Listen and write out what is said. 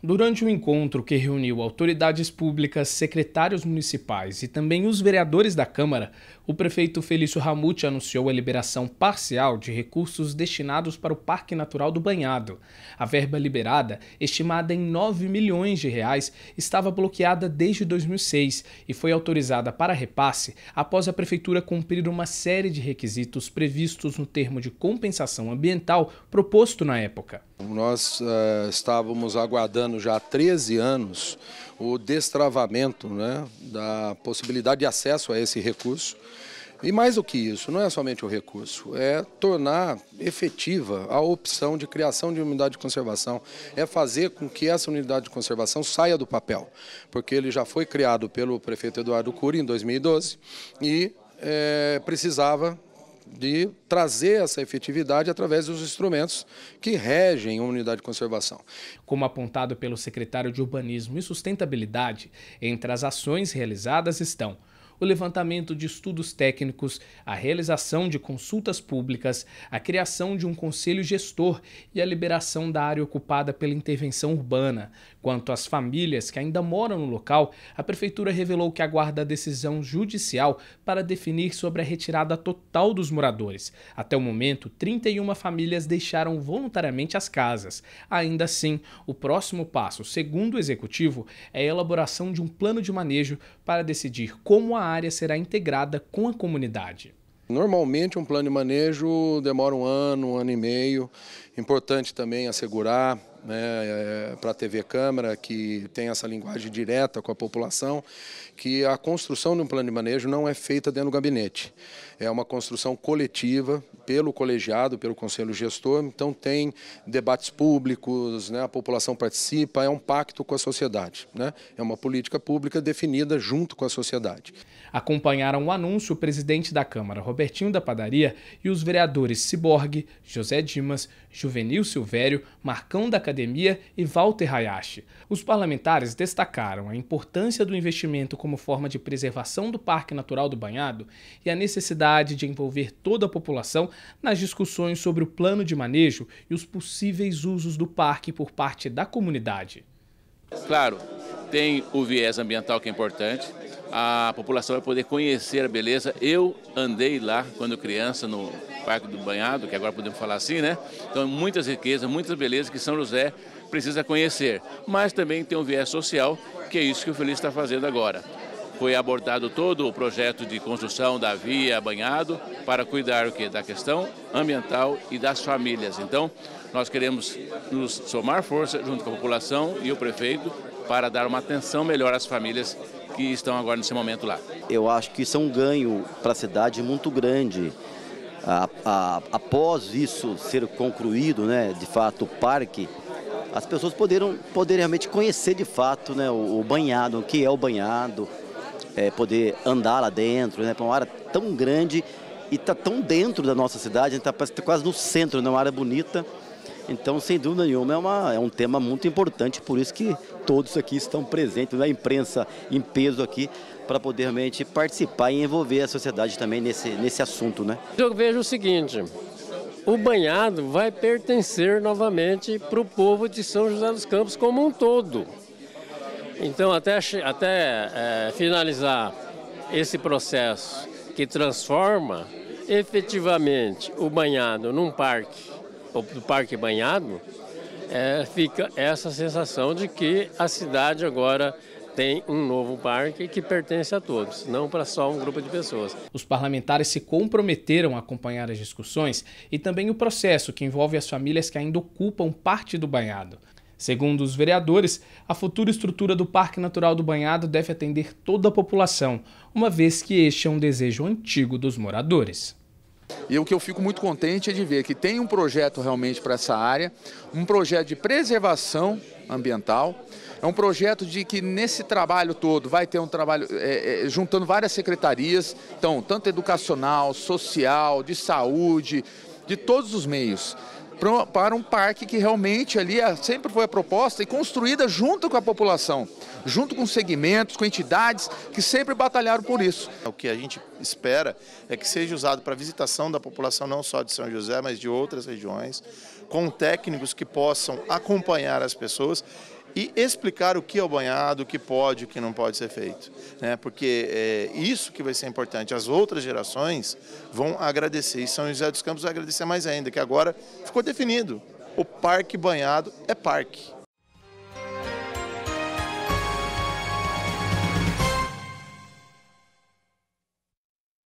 Durante um encontro que reuniu autoridades públicas, secretários municipais e também os vereadores da Câmara, o prefeito Felício Ramute anunciou a liberação parcial de recursos destinados para o Parque Natural do Banhado. A verba liberada, estimada em 9 milhões de reais, estava bloqueada desde 2006 e foi autorizada para repasse após a prefeitura cumprir uma série de requisitos previstos no termo de compensação ambiental proposto na época. Nós uh, estávamos aguardando já há 13 anos o destravamento né, da possibilidade de acesso a esse recurso. E mais do que isso, não é somente o recurso, é tornar efetiva a opção de criação de unidade de conservação, é fazer com que essa unidade de conservação saia do papel, porque ele já foi criado pelo prefeito Eduardo Cury em 2012 e é, precisava de trazer essa efetividade através dos instrumentos que regem uma unidade de conservação. Como apontado pelo secretário de Urbanismo e Sustentabilidade, entre as ações realizadas estão o levantamento de estudos técnicos, a realização de consultas públicas, a criação de um conselho gestor e a liberação da área ocupada pela intervenção urbana, Quanto às famílias que ainda moram no local, a prefeitura revelou que aguarda a decisão judicial para definir sobre a retirada total dos moradores. Até o momento, 31 famílias deixaram voluntariamente as casas. Ainda assim, o próximo passo, segundo o executivo, é a elaboração de um plano de manejo para decidir como a área será integrada com a comunidade. Normalmente um plano de manejo demora um ano, um ano e meio. Importante também assegurar né, é, para a TV Câmara, que tem essa linguagem direta com a população, que a construção de um plano de manejo não é feita dentro do gabinete. É uma construção coletiva, pelo colegiado, pelo conselho gestor, então tem debates públicos, né, a população participa, é um pacto com a sociedade. Né? É uma política pública definida junto com a sociedade. Acompanharam o anúncio o presidente da Câmara, Robertinho da Padaria, e os vereadores Ciborgue, José Dimas, Juvenil Silvério, Marcão da Academia e Walter Hayashi. Os parlamentares destacaram a importância do investimento como forma de preservação do Parque Natural do Banhado e a necessidade de envolver toda a população nas discussões sobre o plano de manejo e os possíveis usos do parque por parte da comunidade. Claro, tem o viés ambiental que é importante, a população vai poder conhecer a beleza. Eu andei lá quando criança no Parque do Banhado, que agora podemos falar assim, né? Então, muitas riquezas, muitas belezas que São José precisa conhecer. Mas também tem um viés social, que é isso que o Feliz está fazendo agora foi abordado todo o projeto de construção da via banhado para cuidar o da questão ambiental e das famílias. Então, nós queremos nos somar força junto com a população e o prefeito para dar uma atenção melhor às famílias que estão agora nesse momento lá. Eu acho que isso é um ganho para a cidade muito grande. A, a, após isso ser concluído, né, de fato, o parque, as pessoas poderão, poderem realmente conhecer de fato né, o, o banhado, o que é o banhado, é, poder andar lá dentro, né? Para uma área tão grande e está tão dentro da nossa cidade, está né? tá quase no centro, né? uma área bonita. Então, sem dúvida nenhuma, é, uma, é um tema muito importante, por isso que todos aqui estão presentes, né? a imprensa em peso aqui, para poder realmente participar e envolver a sociedade também nesse, nesse assunto. Né? Eu vejo o seguinte, o banhado vai pertencer novamente para o povo de São José dos Campos como um todo. Então, até, até é, finalizar esse processo que transforma efetivamente o banhado num parque, ou do parque banhado, é, fica essa sensação de que a cidade agora tem um novo parque que pertence a todos, não para só um grupo de pessoas. Os parlamentares se comprometeram a acompanhar as discussões e também o processo que envolve as famílias que ainda ocupam parte do banhado. Segundo os vereadores, a futura estrutura do Parque Natural do Banhado deve atender toda a população, uma vez que este é um desejo antigo dos moradores. E o que eu fico muito contente é de ver que tem um projeto realmente para essa área, um projeto de preservação ambiental, é um projeto de que nesse trabalho todo vai ter um trabalho é, é, juntando várias secretarias, então, tanto educacional, social, de saúde, de todos os meios para um parque que realmente ali é, sempre foi a proposta e construída junto com a população, junto com segmentos, com entidades que sempre batalharam por isso. O que a gente espera é que seja usado para visitação da população não só de São José, mas de outras regiões, com técnicos que possam acompanhar as pessoas e explicar o que é o banhado, o que pode, o que não pode ser feito. Né? Porque é isso que vai ser importante. As outras gerações vão agradecer, e São José dos Campos vai agradecer mais ainda, que agora ficou definido. O parque banhado é parque.